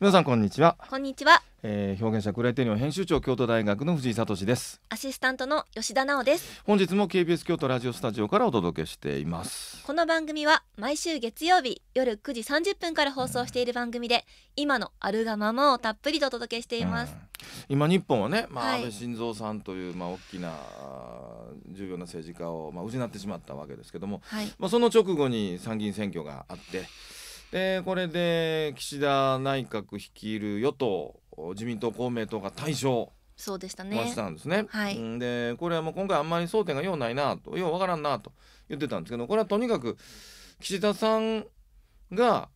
皆さんこんにちはこんにちは、えー、表現者クライテリオン編集長京都大学の藤井聡ですアシスタントの吉田直です本日も KBS 京都ラジオスタジオからお届けしていますこの番組は毎週月曜日夜9時30分から放送している番組で、うん、今のあるがままをたっぷりとお届けしています、うん、今日本はね、まあ、安倍晋三さんというまあ大きな重要な政治家をまあ失ってしまったわけですけども、はい、まあその直後に参議院選挙があってでこれで岸田内閣率いる与党自民党公明党が対象そうでしたね。したんですね。はい、でこれはもう今回あんまり争点がようないなとようわからんなと言ってたんですけどこれはとにかく岸田さんが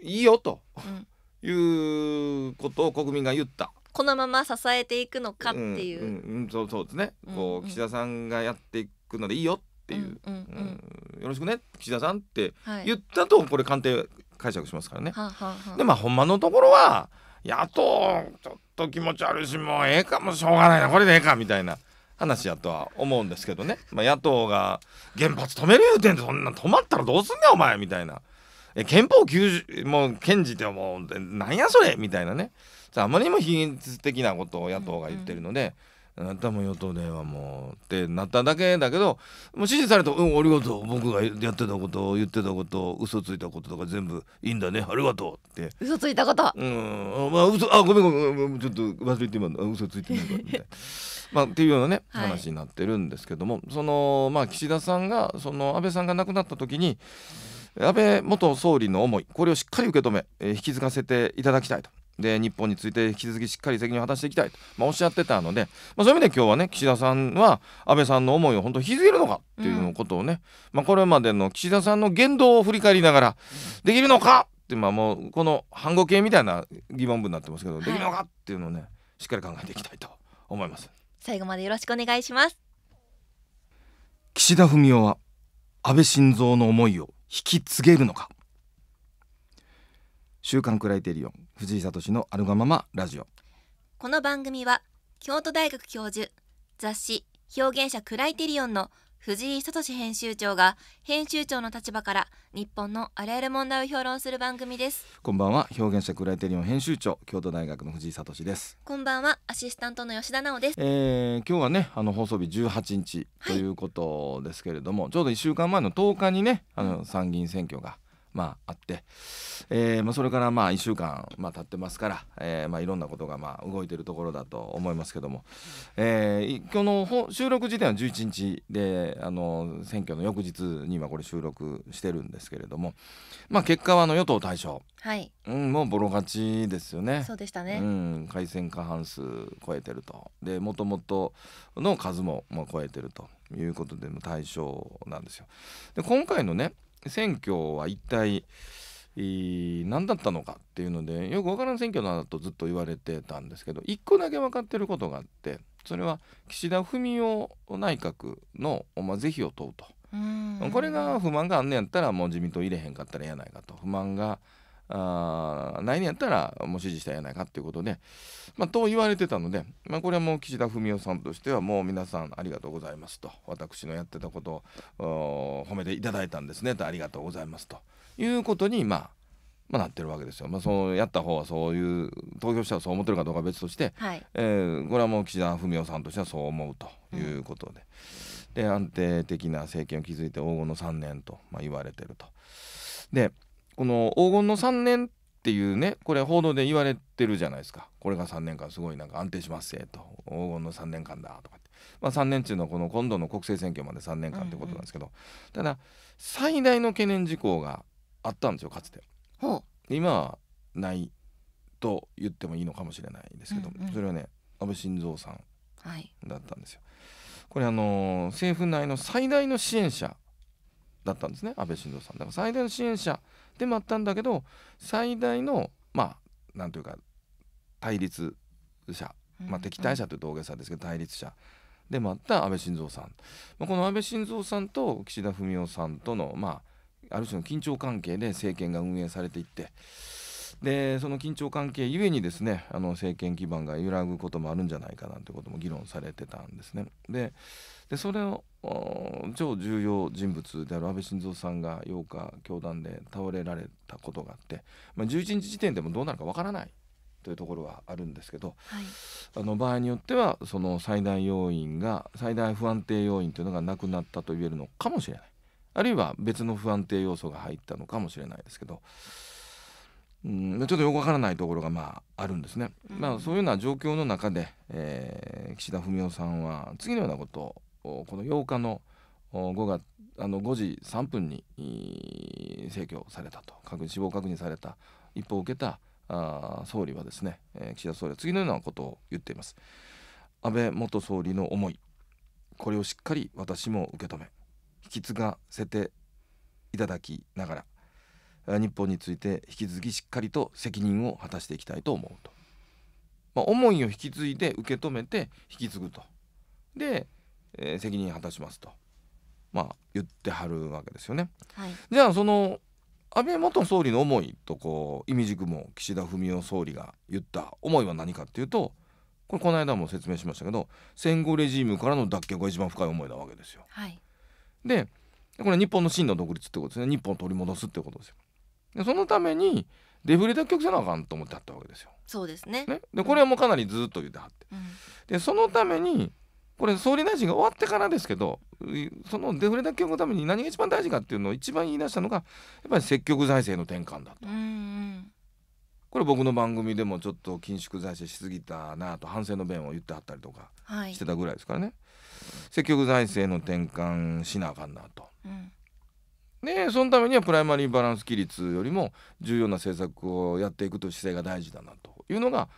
いいよと、うん、いうことを国民が言った。このまま支えていくのかっていう。うん、うんうんそうそうですね。こう、岸田さんがやっていくのでいいよっっていう,、よろしくね岸田さんって言ったとこれ官邸解釈しますからね。はでまあほんまのところは野党ちょっと気持ち悪いしもうええかもしょうがないなこれでええかみたいな。話やとは思うんですけどね、まあ、野党が原発止める言うてんそんな止まったらどうすんねんお前みたいなえ憲法90もう検事ってもうなんやそれみたいなねあまりにも非現実的なことを野党が言ってるので、うあなたも与党ではもうってなっただけだけどもう指示されたうんありがとう僕がやってたこと言ってたこと嘘ついたこととか全部いいんだねありがとうって嘘ついたことうんあ、まあ、嘘あごめんごめんちょっと忘れて今嘘ついてないからみたいな。まあ、っていうようなね話になってるんですけども、はい、そのまあ岸田さんがその安倍さんが亡くなった時に安倍元総理の思いこれをしっかり受け止め、えー、引き継がせていただきたいとで日本について引き続きしっかり責任を果たしていきたいと、まあ、おっしゃってたので、まあ、そういう意味で今日はね岸田さんは安倍さんの思いを本当に引き継げるのかっていうことをね、うん、まあ、これまでの岸田さんの言動を振り返りながらできるのかってまあもうこの反語形みたいな疑問文になってますけど、はい、できるのかっていうのをねしっかり考えていきたいと思います最後までよろしくお願いします岸田文雄は安倍晋三の思いを引き継げるのか週刊クライテリオン藤井聡のあるがままラジオこの番組は京都大学教授雑誌表現者クライテリオンの藤井聡編集長が編集長の立場から日本のあらゆる問題を評論する番組ですこんばんは表現者クライテリオン編集長京都大学の藤井聡ですこんばんはアシスタントの吉田直です、えー、今日はねあの放送日18日ということですけれども、はい、ちょうど1週間前の10日にねあの参議院選挙がまあ、あって、えーまあ、それからまあ1週間、まあ、経ってますから、えーまあ、いろんなことがまあ動いているところだと思いますけども、えー、この収録時点は11日であの選挙の翌日に今これ収録してるんですけれども、まあ、結果はあの与党大勝、はいうん、もうボロ勝ちですよね。そうでしたね、うん、改選過半数超えてるともともとの数も超えてるということで大象なんですよ。で今回のね選挙は一体何だったのかっていうのでよくわからん選挙なんだとずっと言われてたんですけど一個だけ分かってることがあってそれは岸田文雄内閣の、まあ、是非を問うとこれが不満があんねやったらもう自民党入れへんかったらええやないかと不満があい年やったらもう支持したんやないかということで、まあ、と言われてたので、まあ、これはもう岸田文雄さんとしてはもう皆さんありがとうございますと私のやってたことを褒めていただいたんですねとありがとうございますということに、まあ、まあ、なってるわけですよ、まあ、そうやった方はそういう投票者はそう思ってるかどうかは別として、はい、えー、これはもう岸田文雄さんとしてはそう思うということでうん、で安定的な政権を築いて黄金の3年と、まあ、言われてると。でこの黄金の3年っていうねこれ報道で言われてるじゃないですかこれが3年間すごいなんか安定しますせと黄金の3年間だとかって、まあ、3年っていうのはこの今度の国政選挙まで3年間ってことなんですけど、うんうん、ただ最大の懸念事項があったんですよかつて。今はないと言ってもいいのかもしれないですけど、うんうん、それはね安倍晋三さんだったんですよ。はい、これあの政府内の最大の支援者だったんですね安倍晋三さん。だから最大の支援者でもあったんだけど最大のまあなんというか対立者、まあ、敵対者というと大げさですけど対立者でもあった安倍晋三さん、まあ、この安倍晋三さんと岸田文雄さんとの、まあ、ある種の緊張関係で政権が運営されていってでその緊張関係ゆえにですねあの政権基盤が揺らぐこともあるんじゃないかなんてことも議論されてたんですね。ででそれを超重要人物である安倍晋三さんが8日教団で倒れられたことがあって、まあ、11日時点でもどうなるかわからないというところはあるんですけど、はい、あの場合によってはその最大要因が最大不安定要因というのがなくなったと言えるのかもしれないあるいは別の不安定要素が入ったのかもしれないですけど。うんちょっとよくわからないところがまああるんですね、まあ、そういうような状況の中で、えー、岸田文雄さんは次のようなことをこの8日の5月あの5時3分に逝去されたと確死亡確認された一報を受けたあ総理はですね、えー、岸田総理は次のようなことを言っています安倍元総理の思いこれをしっかり私も受け止め引き継がせていただきながら日本について引き続きしっかりと責任を果たしていきたいと思うと、まあ、思いを引き継いで受け止めて引き継ぐとでえー、責任果たしますと、まあ、言ってはるわけですよね。はい、じゃあその安倍元総理の思いとこう意味軸も岸田文雄総理が言った思いは何かっていうとこれこの間も説明しましたけど戦後レジームからの脱却が一番深い思いなわけですよ。はい、でこれ日本の真の独立ってことですね日本を取り戻すってことですよ。でそのためにデフレ脱却せなあかんと思ってはったわけですよ。そうですね、ね、でこれはもうかなりずっと言ってはって、うん、でそのためにこれ総理大臣が終わってからですけどそのデフレ脱却のために何が一番大事かっていうのを一番言い出したのがやっぱり積極財政の転換だと。これ僕の番組でもちょっと緊縮財政しすぎたなと反省の弁を言ってはったりとかしてたぐらいですからね、はい、積極財政の転換しなあかんなと。うんでそのためにはプライマリーバランス規律よりも重要な政策をやっていくという姿勢が大事だなというのが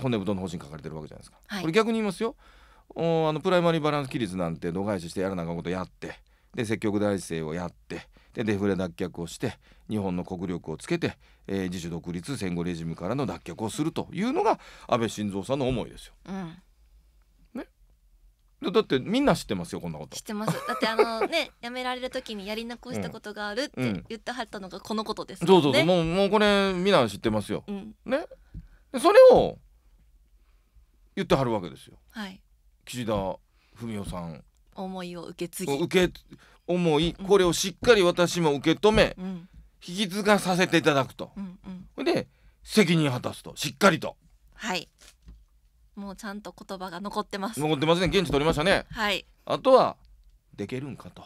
骨太の方針に書かれてるわけじゃないですか。はい、これ逆に言いますよおあのプライマリーバランス規律なんて度外視してやらなあかんことやってで積極財政をやってでデフレ脱却をして日本の国力をつけて、えー、自主独立戦後レジムからの脱却をするというのが安倍晋三さんの思いですよ。うんだってみんな知ってますよこんなこと知ってますだってあの ね辞められる時にやり残したことがあるって言ってはったのがこのことです、ねうんうそうそうそうもうもうこれみんな知ってますよ、うん、ねそれを言ってはるわけですよはい岸田文雄さん思いを受け継ぎ受け思いこれをしっかり私も受け止め、うん、引き継がさせていただくと、うんうん、で責任果たすとしっかりとはいもうちゃんと言葉が残ってます残ってますね現地取りましたねはいあとはできるんかと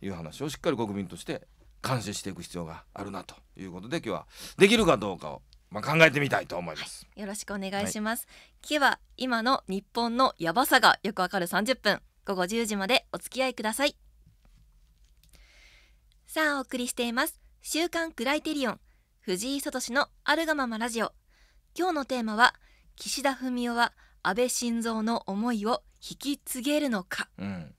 いう話をしっかり国民として監視していく必要があるなということで今日はできるかどうかをまあ、考えてみたいと思います、よろしくお願いします、はい、は今の日本のやばさがよくわかる30分午後1時までお付き合いくださいさあお送りしています週刊クライテリオン藤井聡のあるがままラジオ今日のテーマは岸田文雄は安倍晋三の思いを引き継げるのか、うん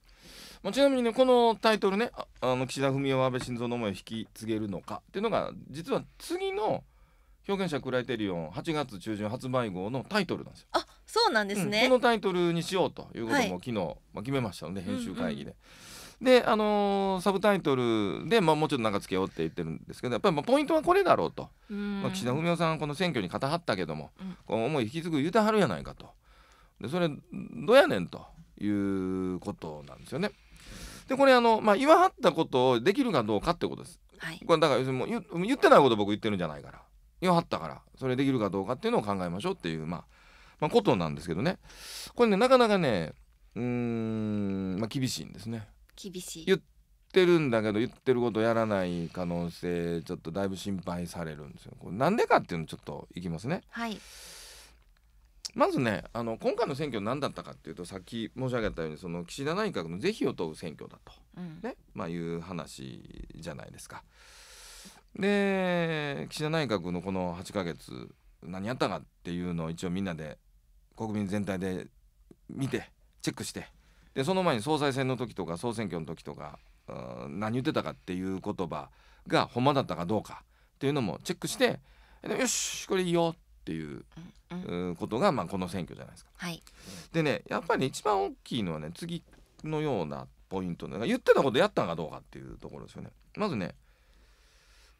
まあ、ちなみにねこのタイトルねあの岸田文雄は安倍晋三の思いを引き継げるのかっていうのが実は次の「表現者クライテリオン8月中旬発売号のタイトルなんですよ。あそうなんですね、うん、このタイトルにしようということも昨日、まあ、決めましたので編集会議で。うんうんで、あのー、サブタイトルで、まあ、もうちょっとなんかつけようって言ってるんですけどやっぱりまあポイントはこれだろうと、うまあ、岸田文雄さんこの選挙に肩張ったけども、うん、こう思い引き継ぐ言うてはるやないかとでそれどうやねんということなんですよね。でこれあの、まあ、言わはったことをできるかどうかってことです。はい、これだから要するにもう言ってないこと僕言ってるんじゃないから。言わはったからそれできるかどうかっていうのを考えましょうっていう、まあ、まあことなんですけどねこれねなかなかねうん、まあ、厳しいんですね。厳しい言ってるんだけど言ってることやらない可能性ちょっとだいぶ心配されるんですよ。なんでかっていうのちょっといきますね。はいまずねあの今回の選挙何だったかっていうとさっき申し上げたようにその岸田内閣の是非を問う選挙だと、うん、ねまあ、いう話じゃないですか。で岸田内閣のこの8ヶ月何やったかっていうのを一応みんなで国民全体で見てチェックしてでその前に総裁選の時とか総選挙の時とか何言ってたかっていう言葉がほんまだったかどうかっていうのもチェックしてよしこれいいよっていうことが、まあ、この選挙じゃないですか。はい、でねやっぱり一番大きいのはね次のようなポイントが言ってたことやったんかどうかっていうところですよね。まずね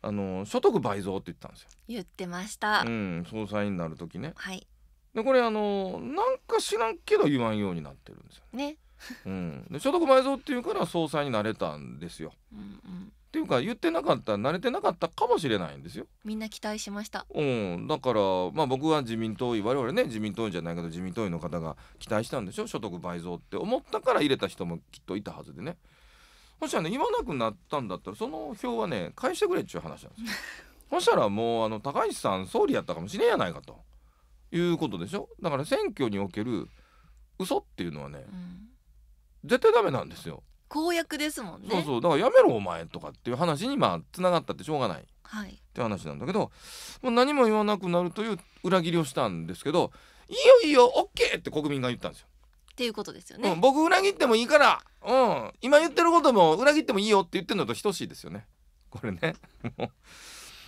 あの所得倍増って言ったんですよ。言ってました。うん、総裁になる時ね。はい。でこれあのなんか知らんけど言わんようになってるんですよね。ね うん、で所得倍増っていうから総裁になれたんですよ。うんうん、っていうか言ってなかった慣れてなかったかもしれないんですよ。みんな期待しました。うん、だからまあ僕は自民党員我々ね自民党員じゃないけど自民党員の方が期待したんでしょ所得倍増って思ったから入れた人もきっといたはずでね。そしたらね言わなくなったんだったらその票はね返してくれっちゅう話なんですよ そしたらもうあの高橋さん総理やったかもしれんやないかということでしょだから選挙における嘘っていうのはね、うん、絶対ダメなんですよ公約ですもんねそうそうだからやめろお前とかっていう話にまあつながったってしょうがない、はい、って話なんだけどもう何も言わなくなるという裏切りをしたんですけど「いいよいいよオッケー!」って国民が言ったんですよ。っていうことですよね、うん、僕裏切ってもいいからうん今言ってることも裏切ってもいいよって言ってるのと等しいですよねこれね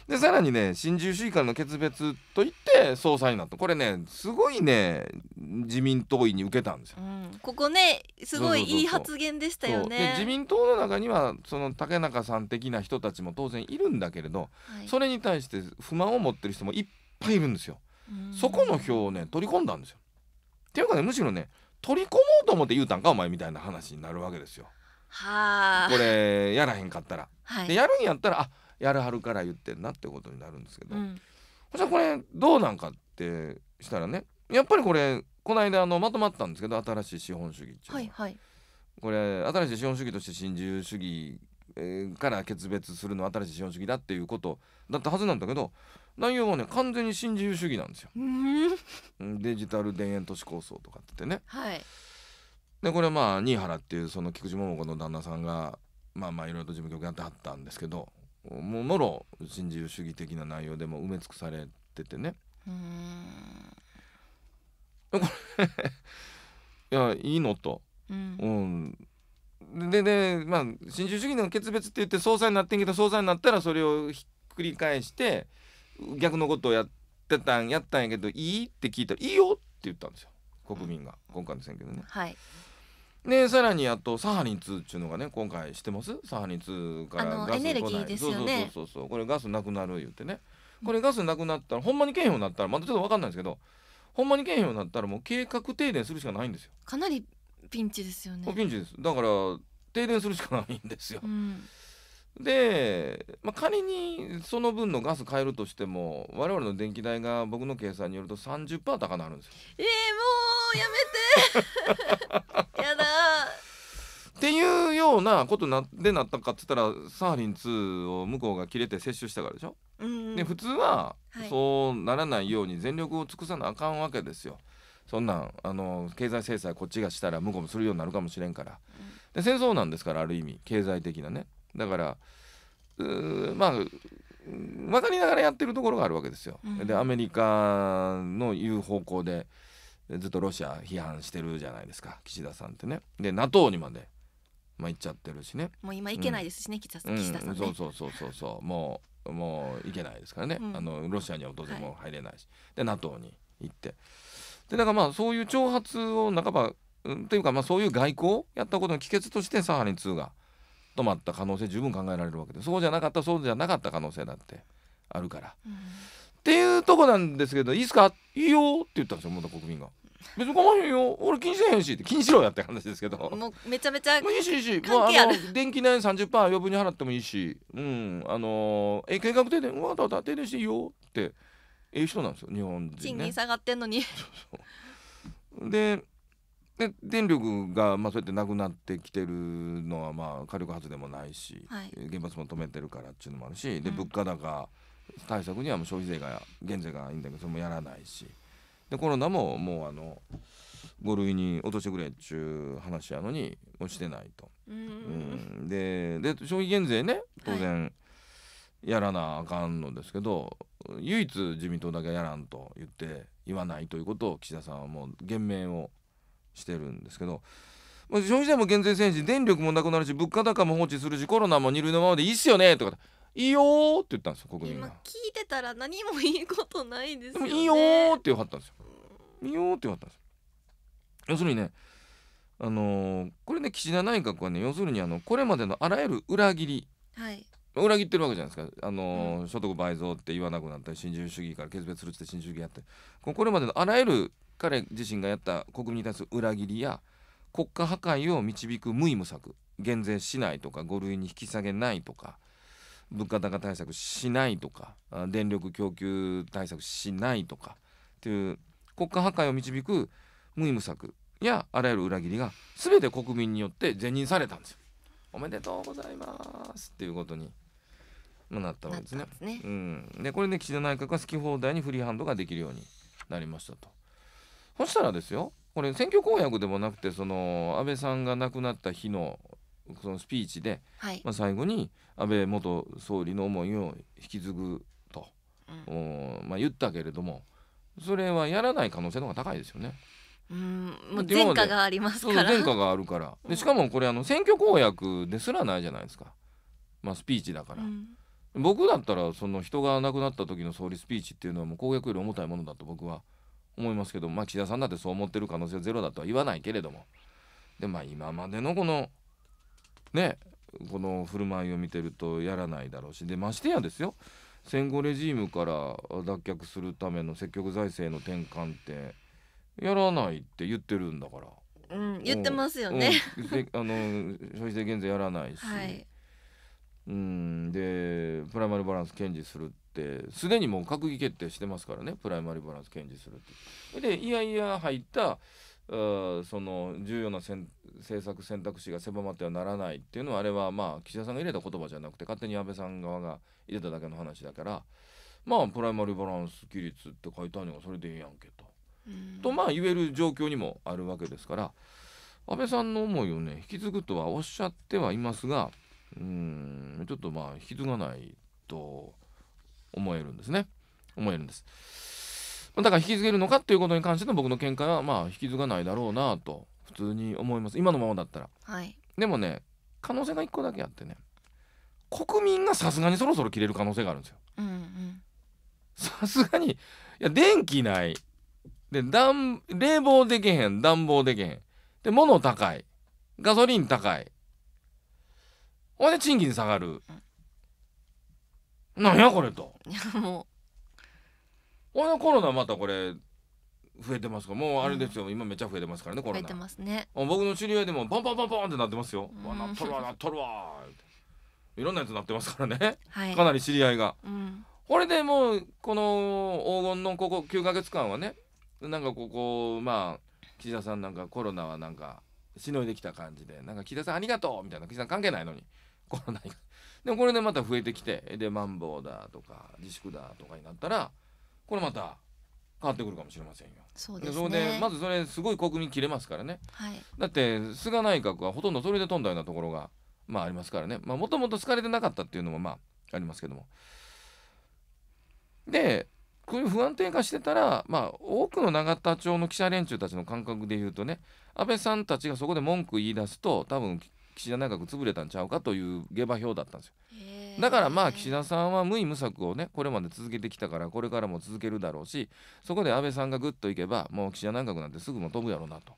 でさらにね新自由主義からの決別といって総裁になったこれねすごいね自民党員に受けたんですよ、うん、ここねすごいいい発言でしたよね自民党の中にはその竹中さん的な人たちも当然いるんだけれど、はい、それに対して不満を持ってる人もいっぱいいるんですよ、そこの票をね取り込んだんですよっていうかねむしろね取り込もうと思って言うたんかお前みたいな話になるわけですよ。はこれやらへんかったら、はい、でやるんやったらあやるはるから言ってんなってことになるんですけど、うん、そしたらこれどうなんかってしたらねやっぱりこれこの間あのまとまったんですけど新しい資本主義っていうのは、はいはい、これ新しい資本主義として新自由主義から決別するのは新しい資本主義だっていうことだったはずなんだけど内容はね完全に新自由主義なんですよ。デジタル田園都市構想とかってね。はい、でこれはまあ新原っていうその菊池桃子の旦那さんがまあまあいろいろと事務局やってはったんですけどもうろ新自由主義的な内容でも埋め尽くされててね。これ いやいいのと。うん、うん、ででまあ新自由主義の決別って言って総裁になってんけど総裁になったらそれをひっくり返して。逆のことをやってたんやったんやけどいいって聞いたらいいよって言ったんですよ国民が、今回の選挙でね。はいでさらにあとサハリン2っちゅうのがね今回知ってますサハリン2からガスエネルギーですよねそうそうそうこれガスなくなる言ってねこれガスなくなったらほんまにけんようになったらまだちょっと分かんないですけどほんまにけんようになったらもう計画停電するしかないんですよかなりピンチですよねピンチですだから停電するしかないんですよ、うんで、まあ、仮にその分のガス変えるとしても我々の電気代が僕の計算によると30%高なるんですよ。えー、もうやめて やだっていうようなことなでなったかっつったらサハリン2を向こうが切れて接種したからでしょ。で普通はそうならないように全力を尽くさなあかんわけですよ。そんなんあの経済制裁こっちがしたら向こうもするようになるかもしれんから、で戦争なんですからある意味経済的なね。だからまあ分かりながらやってるところがあるわけですよ。うん、でアメリカの言う方向でずっとロシア批判してるじゃないですか岸田さんってね。で NATO にまで、まあ、行っちゃってるしね。もう今行けないですしね、うん、岸田さん、ね、うん、そうそうそうそうそうもうもう行けないですからね、うん、あのロシアには当然もう入れないし、はい、で NATO に行ってでだからまあそういう挑発を半ば、うん、というかまあそういう外交をやったことの帰結としてサハリン2が止まった可能性十分考えられるわけでそうじゃなかったそうじゃなかった可能性だってあるから、うん、っていうとこなんですけど「いいっすかいいよ」って言ったんですよまた国民が。別に構わへんよ俺気にせへんしって気にしろやって話ですけどもうめちゃめちゃいいしいいし、まあ、あの電気代30%余分に払ってもいいしうんあのー、え計画停電わたた停電していいよってええ人なんですよ日本人、ね、賃金下がってんのにでで電力がまあそうやってなくなってきてるのはまあ火力発電もないし、はい、原発も止めてるからっていうのもあるしで物価高対策にはもう消費税が減税がいいんだけどそれもやらないしでコロナももうあの5類に落としてくれっちゅう話やのに落ちてないと。うん、でで消費減税ね当然やらなあかんのですけど、はい、唯一自民党だけやらんと言って言わないということを岸田さんはもう言明をしてるんですけど消費税も減税せんし電力もなくなるし物価高も放置するしコロナも二類のままでいいっすよねとかいいよって言ったんですよ国民が聞いてたら何もいいことないですよ、ね、いいよって言わはったんですよいいよって言わはったんです要するにねあのー、これね岸田内閣はね要するにあのこれまでのあらゆる裏切り、はい、裏切ってるわけじゃないですか、あのーうん、所得倍増って言わなくなったり新自由主義から決別するって新自由主義やってこれまでのあらゆる彼自身がやった国民に対する裏切りや国家破壊を導く無為無策減税しないとか5類に引き下げないとか物価高対策しないとか電力供給対策しないとかという国家破壊を導く無為無策やあらゆる裏切りが全て国民によって是認されたんですよ。おめでとうございますっていうことになったわけですね。で、ね、うん、でこれで岸田内閣は好き放題にフリーハンドができるようになりましたと。そしたらですよこれ選挙公約でもなくてその安倍さんが亡くなった日のそのスピーチで、はい、まあ、最後に安倍元総理の思いを引き継ぐと、うん、まあ、言ったけれどもそれはやらない可能性の方が高いですよね。うんもう前科がありますから前科があるから でしかもこれあの選挙公約ですらないじゃないですか、まあ、スピーチだから、うん、僕だったらその人が亡くなった時の総理スピーチっていうのはもう公約より重たいものだと僕は思いますけど、まあ、岸田さんだってそう思ってる可能性はゼロだとは言わないけれどもでまあ今までのこのねこの振る舞いを見てるとやらないだろうしでましてやですよ戦後レジームから脱却するための積極財政の転換ってやらないって言ってるんだから。うん、言ってますよね、あの消費税減税やらないし、はい、うんでプライマルバランス堅持するっってすでにもう閣議決定してますからねプライマリーバランス堅持するって。でいやいや入ったその重要な政策選択肢が狭まってはならないっていうのはあれはまあ岸田さんが入れた言葉じゃなくて勝手に安倍さん側が入れただけの話だからまあプライマリーバランス規律って書いてあるのがそれでええやんけと。とまあ言える状況にもあるわけですから安倍さんの思いをね引き継ぐとはおっしゃってはいますがうんちょっとまあ引き継がないと思えるんですね思えるんですだから引き継げるのかということに関しての僕の見解はまあ引き継がないだろうなと普通に思います今のままだったら、はい、でもね可能性が1個だけあってね国民がさすがにそろそろ切れる可能性があるんですよさすがにいや電気ないで暖冷房でけへん暖房でけへんで物高いガソリン高いほんで賃金下がる、うんなんやこれと俺のコロナまたこれ増えてますからもうあれですよ、今めっちゃ増えてますからねロコ増ロえナてますね僕の知り合いでもパンパンパンパンってなってますよ、うんわなっとるわなっとるわていろんなやつなってますからねはいかなり知り合いがうんこれでもうこの黄金のここ9ヶ月間はねなんかここまあ岸田さんなんかコロナはなんかしのいできた感じでなんか岸田さんありがとうみたいな岸田さん関係ないのにコロナにでもこれでまた増えてきてでマンボウだとか自粛だとかになったらこれまた変わってくるかもしれませんよ。そうです、ね、そでまずそれすごい国民切れますからね、はい、だって菅内閣はほとんどそれで飛んだようなところが、まあ、ありますからねもともと好かれてなかったっていうのもまあありますけども。でこういう不安定化してたら、まあ、多くの永田町の記者連中たちの感覚で言うとね安倍さんたちがそこで文句言い出すと多分岸田内閣潰れたんちゃうかという下馬評だったんですよ。だからまあ岸田さんは無為無策をねこれまで続けてきたからこれからも続けるだろうしそこで安倍さんがぐっといけばもう岸田内閣なんてすぐも飛ぶやろうなと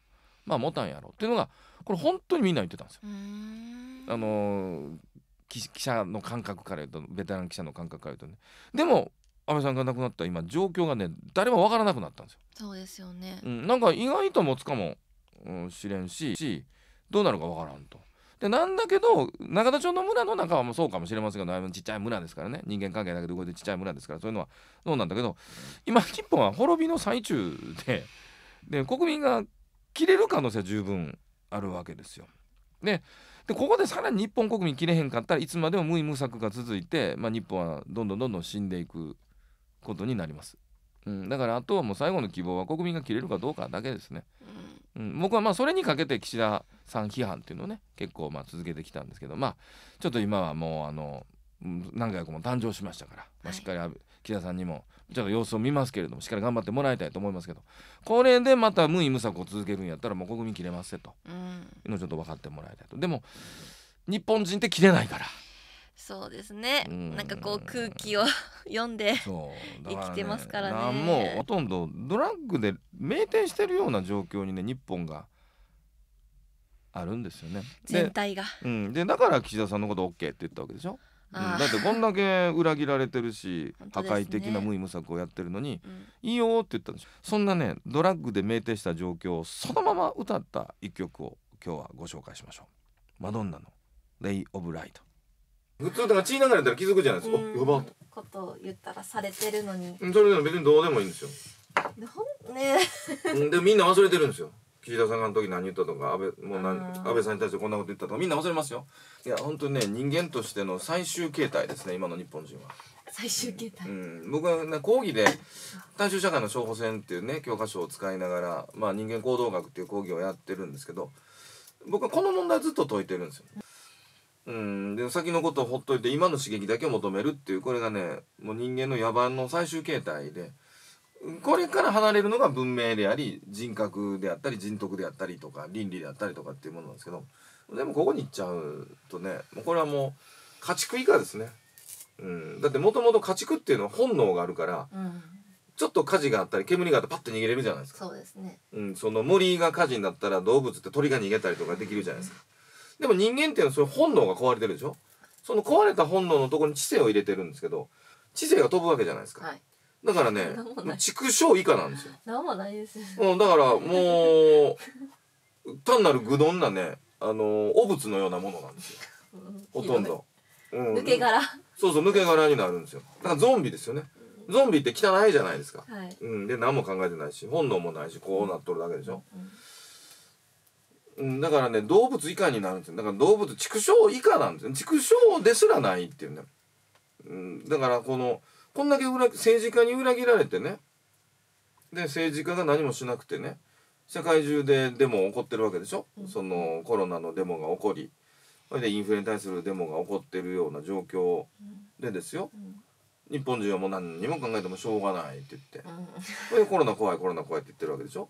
まあ持たんやろうっていうのがこれ本当にみんな言ってたんですよ。あの記者の感覚から言うとベテラン記者の感覚から言うとね。でも安倍さんが亡くなった今状況がね誰もわからなくなったんですよ。そうですよね、うん、なんか意外と持つかも、うん、しれんしどうなるかわからんと。でなんだけど永田町の村の中はもうそうかもしれませんけどちっちゃい村ですからね人間関係だけで動いてちっちゃい村ですからそういうのはそうなんだけど今日本は滅びの最中でで国民が切れる可能性は十分あるわけですよ。ででここでさらに日本国民切れへんかったらいつまでも無為無策が続いて、まあ、日本はどんどんどんどん死んでいくことになります。うん、だからあとはもう最後の希望は国民が切れるかどうかだけですね。うん、僕はまあそれにかけて岸田さん批判っていうのをね結構まあ続けてきたんですけどまあちょっと今はもうあの何回も誕生しましたから、まあ、しっかり岸田さんにもちょっと様子を見ますけれどもしっかり頑張ってもらいたいと思いますけどこれでまた無為無策を続けるんやったらもう国民切れますよと、うん、いうのをちょっと分かってもらいたいと。でも日本人って切れないから。そうですね、うん、なんかこう空気を読んで、ね、生きてますからねもうほとんどドラッグで酩酊してるような状況にね日本があるんですよね全体がで,、うん、でだから岸田さんのこと OK って言ったわけでしょ、うん、だってこんだけ裏切られてるし、ね、破壊的な無為無策をやってるのに、うん、いいよって言ったんですよそんなねドラッグで酩酊した状況をそのまま歌った一曲を今日はご紹介しましょうマドンナの「レイ・オブ・ライト」普通だから血流れたら気づくじゃないですか、やばこと言ったらされてるのにそれでも別にどうでもいいんですよねでみんな忘れてるんですよ岸田さんの時何言ったとか安倍もう何安倍さんに対してこんなこと言ったとかみんな忘れますよいや本当にね人間としての最終形態ですね今の日本人は最終形態、うん、僕は、ね、講義で大衆社会の処方箋っていうね教科書を使いながら、まあ、人間行動学っていう講義をやってるんですけど僕はこの問題ずっと解いてるんですよ、うん、で先のことをほっといて今の刺激だけを求めるっていうこれがねもう人間の野蛮の最終形態でこれから離れるのが文明であり人格であったり人徳であったりとか倫理であったりとかっていうものなんですけどでもここに行っちゃうとねもうこれはもう家畜以下ですね、うん、だってもともと家畜っていうのは本能があるから、うん、ちょっと火事があったり煙があったらパッと逃げれるじゃないですかそうですね、うん、その森が火事になったら動物って鳥が逃げたりとかできるじゃないですか。うんでも人間っていうのはそれ本能が壊れてるでしょその壊れた本能のところに知性を入れてるんですけど知性が飛ぶわけじゃないですか、はい、だからね畜生以下なんですよ何もないですうん、だからもう単なる愚鈍なねあの汚物のようなものなんですよほとんど、うん、抜け殻そうそう抜け殻になるんですよだからゾンビですよねゾンビって汚いじゃないですか、はい、うん、で何も考えてないし本能もないしこうなっとるだけでしょ、うんうんうんだからね動物以下になるんですよだから動物畜生以下なんですよ畜生ですらないっていうね、うん、だからこのこんだけ裏政治家に裏切られてねで政治家が何もしなくてね世界中でデモ起こってるわけでしょ、うん、そのコロナのデモが起こりそれでインフレに対するデモが起こってるような状況でですよ、うん、日本人はもう何にも考えてもしょうがないって言って、うん、コロナ怖いコロナ怖いって言ってるわけでしょ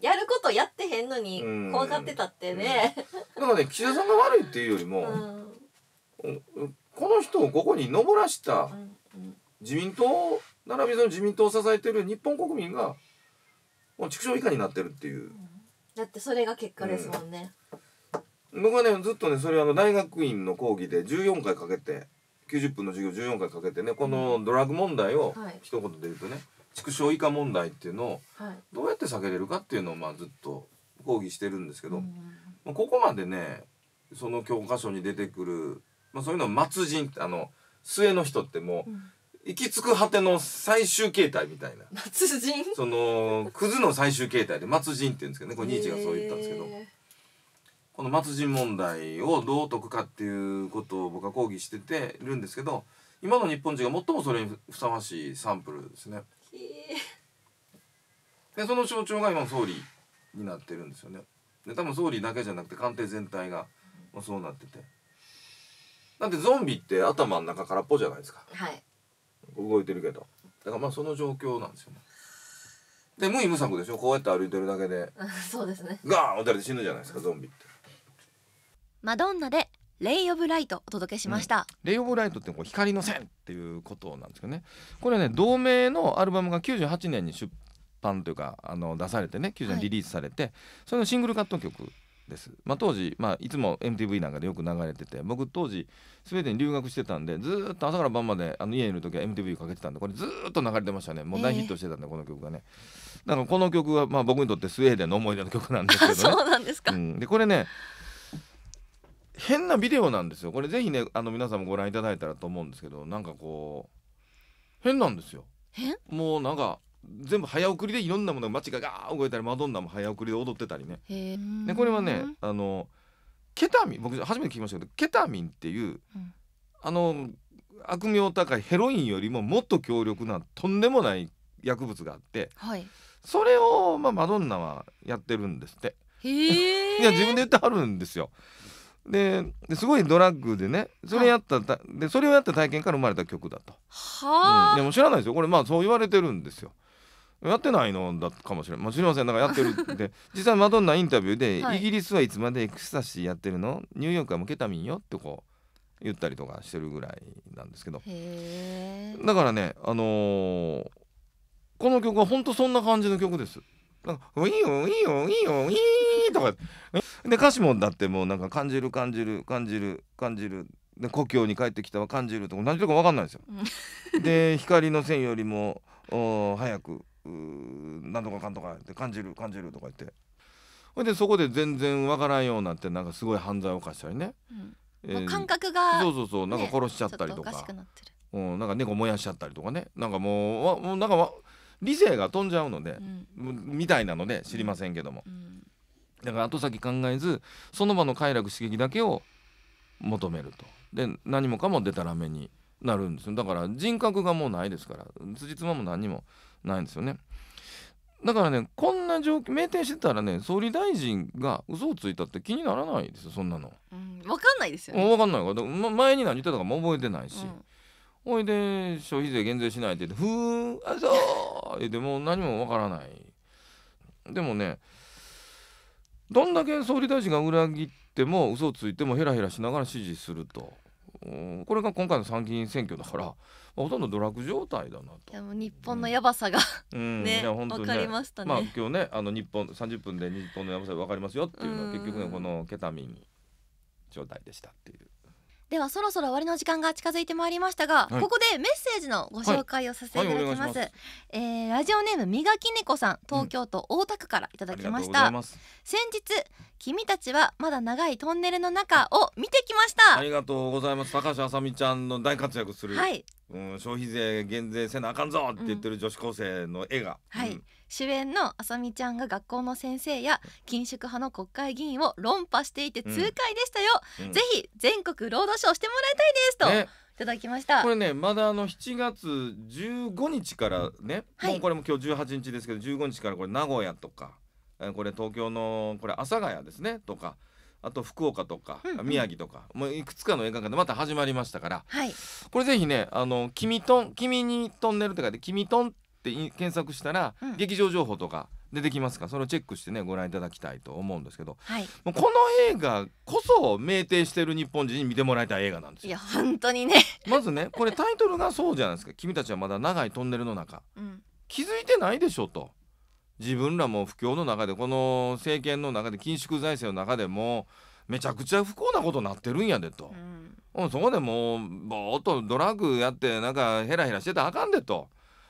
やることやってへんのに怖がってたってね、だからね岸田さんが悪いっていうよりうも、んこの人をここに上らした自民党並びその自民党を支えてる日本国民がもう畜生以下になってるっていうだってそれが結果ですもんね、僕はねずっとねそれあの大学院の講義で14回かけて90分の授業14回かけてねこのドラッグ問題を一言で言うとね、畜生以下問題っていうのをどうやって避けれるかっていうのをまあずっと講義してるんですけど、まあ、ここまでねその教科書に出てくる、まあ、そういうのを末人あの末の人ってもう、行き着く果ての最終形態みたいな末人そのクズの最終形態で末人って言うんですけどねこれニーチェがそう言ったんですけど、この末人問題をどう解くかっていうことを僕は講義してているんですけど今の日本人が最もそれにふさわしいサンプルですね。でその象徴が今総理になってるんですよねで多分総理だけじゃなくて官邸全体がもうそうなっててだってゾンビって頭の中空っぽじゃないですか、はい、動いてるけどだからまあその状況なんですよねで無意無策でしょこうやって歩いてるだけでそうですねガーン撃たれて死ぬじゃないですかゾンビってマドンナでレイオブライトお届けしました、うん、レイオブライトってこう光の線っていうことなんですけどねこれね同名のアルバムが98年に出版というかあの出されてね90年リリースされて、はい、それのシングルカット曲です、まあ、当時、まあ、いつも MTV なんかでよく流れてて僕当時スウェーデン留学してたんでずっと朝から晩まであの家にいる時は MTV かけてたんでこれずっと流れてましたねもう大ヒットしてたんで、この曲がねだからこの曲は、まあ、僕にとってスウェーデンの思い出の曲なんですけどね そうなんですか、うん、でこれね変なビデオなんですよこれぜひねあの皆さんもご覧いただいたらと思うんですけどなんかこう変なんですよもうなんか全部早送りでいろんなものが街がガー動いたりマドンナも早送りで踊ってたりねでこれはねあのケタミン僕初めて聞きましたけどケタミンっていう、うん、あの悪名高いヘロインよりももっと強力なとんでもない薬物があって、はい、それを、まあ、マドンナはやってるんですって。いや自分で言ってはるんですよ。ですごいドラッグでねそれやった、はい、でそれをやった体験から生まれた曲だと。はあ、うん、でも知らないですよこれまあそう言われてるんですよ。やってないのだかもしれない、まあ、知りませんだからやってるって 実際マドンナインタビューで、はい、イギリスはいつまでエクスタシーやってるのニューヨークはもうケタミンよ」ってこう言ったりとかしてるぐらいなんですけどだからねあのー、この曲はほんとそんな感じの曲です。なんいいィいウィいウィいウとかで歌詞もだってもうなんか感じる感じる感じる感じるで故郷に帰ってきたは感じるとか何ていか分かんないですよ。で光の線よりも早く何とかかんとかって感じる感じるとか言ってほいでそこで全然分からんようになってなんかすごい犯罪を犯したりね、うんえー、感覚が、そうそうそうなんか殺しちゃったりとか、うん、なんか猫燃やしちゃったりとかねなんかもうわもうなんか理性が飛んじゃうので、うん、みたいなので知りませんけども。うんだから後先考えずその場の快楽刺激だけを求めるとで何もかもでたらめになるんですよだから人格がもうないですから辻褄も何にもないんですよねだからねこんな状況明転してたらね総理大臣が嘘をついたって気にならないですよそんなの、うん、分かんないですよね分かんないから、ま、前に何言ってたかも覚えてないし、うん、おいで消費税減税しないって言って「ふーあそう」え、でもう何も分からないでもねどんだけ総理大臣が裏切っても嘘をついてもヘラヘラしながら支持すると。これが今回の参議院選挙だから、ほとんどドラッグ状態だなと。いやもう日本のやばさが、うん、ね、本当に、かりましたね。まあ今日ね、あの日本三十分で日本のやばさがわかりますよっていうのは結局ねこのケタミン状態でしたっていう。ではそろそろ終わりの時間が近づいてまいりましたが、はい、ここでメッセージのご紹介をさせていただきますはえラジオネームみがき猫さん東京都大田区からいただきました、うん、先日君たちはまだ長いトンネルの中を見てきましたありがとうございます高橋あさみちゃんの大活躍する、はいうん、消費税減税せなあかんぞって言ってる女子高生の絵が、うん、はい、うん主演のあさみちゃんが学校の先生や緊縮派の国会議員を論破していて痛快でしたよ、うんぜひ全国ロードショーしてもらいたいですと、ね、いただきましたこれねまだあの7月15日からね、はい、もうこれも今日18日ですけど15日からこれ名古屋とかこれ東京のこれ阿佐ヶ谷ですねとかあと福岡とか、うんうん、宮城とかもういくつかの映画館でまた始まりましたから、はい、これぜひね「あの君と君にトンネル」とかで「君とん」って検索したら、うん、劇場情報とか出てきますかそれをチェックしてねご覧いただきたいと思うんですけど、はい、もうこの映画こそ酩酊してる日本人に見てもらいたい映画なんですよ。いや本当にねまずねこれタイトルがそうじゃないですか「君たちはまだ長いトンネルの中」うん、気づいてないでしょと。自分らも不況の中でこの政権の中で緊縮財政の中でもめちゃくちゃ不幸なことなってるんやでと、うん、そこでもうぼーっとドラッグやってなんかヘラヘラしてたらあかんでと。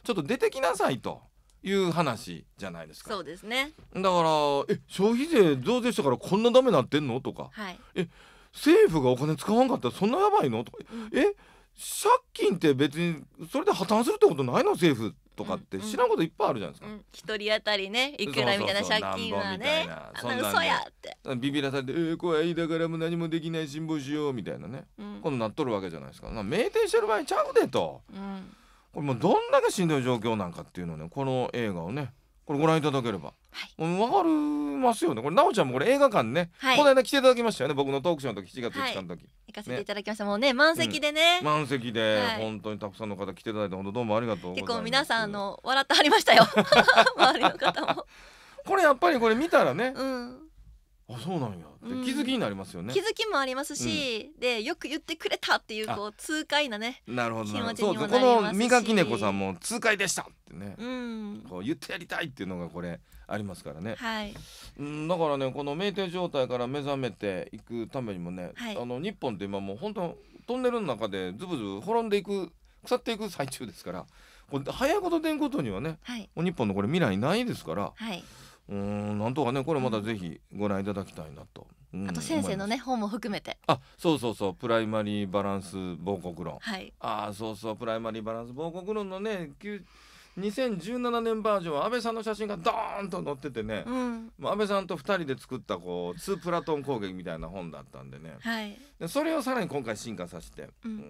ちょっと出てきなさいと。いう話じゃないですか。そうですね。だから、え、消費税増税したから、こんなダメなってんのとか。はい、え、政府がお金使わんかったら、そんなやばいのとか。え、借金って別に、それで破綻するってことないの、政府。とかって知らんこといっぱいあるじゃないですか。一、うん、人当たりね、いくらみたいな借金はね、そうそうそうそんやって。ビビらされて、えー、怖いだからもう何もできない辛抱しようみたいなね、うん、このなっとるわけじゃないですか。か酩酊してる場合ちゃうでと。うんこれもうどんだけしんどい状況なんかっていうのねこの映画をねこれご覧いただければ、はい、わかりますよねこれ奈緒ちゃんもこれ映画館ね、はい、この間来ていただきましたよね僕のトークショーの時7月1日の時、はい、行かせていただきました、ね、もうね満席でね、うん、満席で、はい、本当にたくさんの方来ていただいて本当どうもありがとう結構皆さんの笑ってはりましたよ 周りの方もこれやっぱりこれ見たらね、うん、あそうなんやっ気づきになりますよね、気づきもありますし、でよく言ってくれたっていうこう痛快なねなるほどなるほどそうこの磨き猫さんも痛快でしたってね、こう言ってやりたいっていうのがこれありますからね、はい、だからねこの酩酊状態から目覚めていくためにもね、はい、あの日本って今もう本当トンネルの中でズブズブ滅んでいく腐っていく最中ですからこれ早いことでんことにはね、はい、日本のこれ未来ないですから。はいうんなんとかねこれまたぜひご覧いただきたいなと、うん、あと先生のね本も含めてあそうそうそうプライマリーバランス防国論、はい、あそうそうプライマリーバランス防国論のね2017年バージョンは安倍さんの写真がドーンと載っててね、うん、安倍さんと2人で作ったこう2プラトン攻撃みたいな本だったんでね、はい、でそれをさらに今回進化させて、うん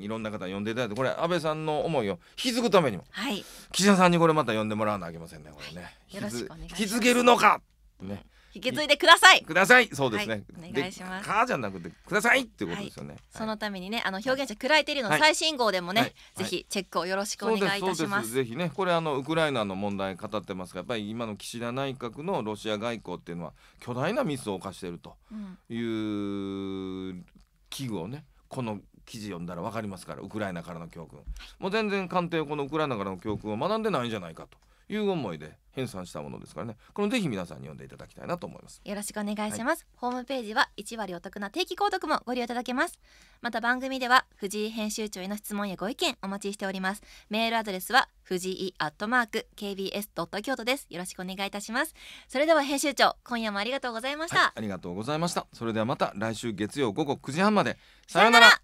いろんな方呼んでいただいてこれ安倍さんの思いを引き継ぐためにも、はい、岸田さんにこれまた呼んでもらわなあきませんねこれね、はい、よろしくお願いし引き継げるのかね引き継いでくださいくださいそうですね、はい、お願いしますかじゃなくてくださいってことですよね、はい、そのためにねあの表現者クライテリの最新号でもね、はい、ぜひチェックをよろしくお願いいたしますぜひねこれあのウクライナの問題語ってますがやっぱり今の岸田内閣のロシア外交っていうのは巨大なミスを犯しているという危惧をねこの記事読んだら分かりますからウクライナからの教訓もう全然官邸このウクライナからの教訓を学んでないんじゃないかという思いで編纂したものですからねこれぜひ皆さんに読んでいただきたいなと思いますよろしくお願いします、はい、ホームページは1割お得な定期購読もご利用いただけますまた番組では藤井編集長への質問やご意見お待ちしておりますメールアドレスは藤井アットマーク kbs ドット京都ですよろしくお願いいたしますそれでは編集長今夜もありがとうございました、はい、ありがとうございましたそれではまた来週月曜午後9時半までさようなら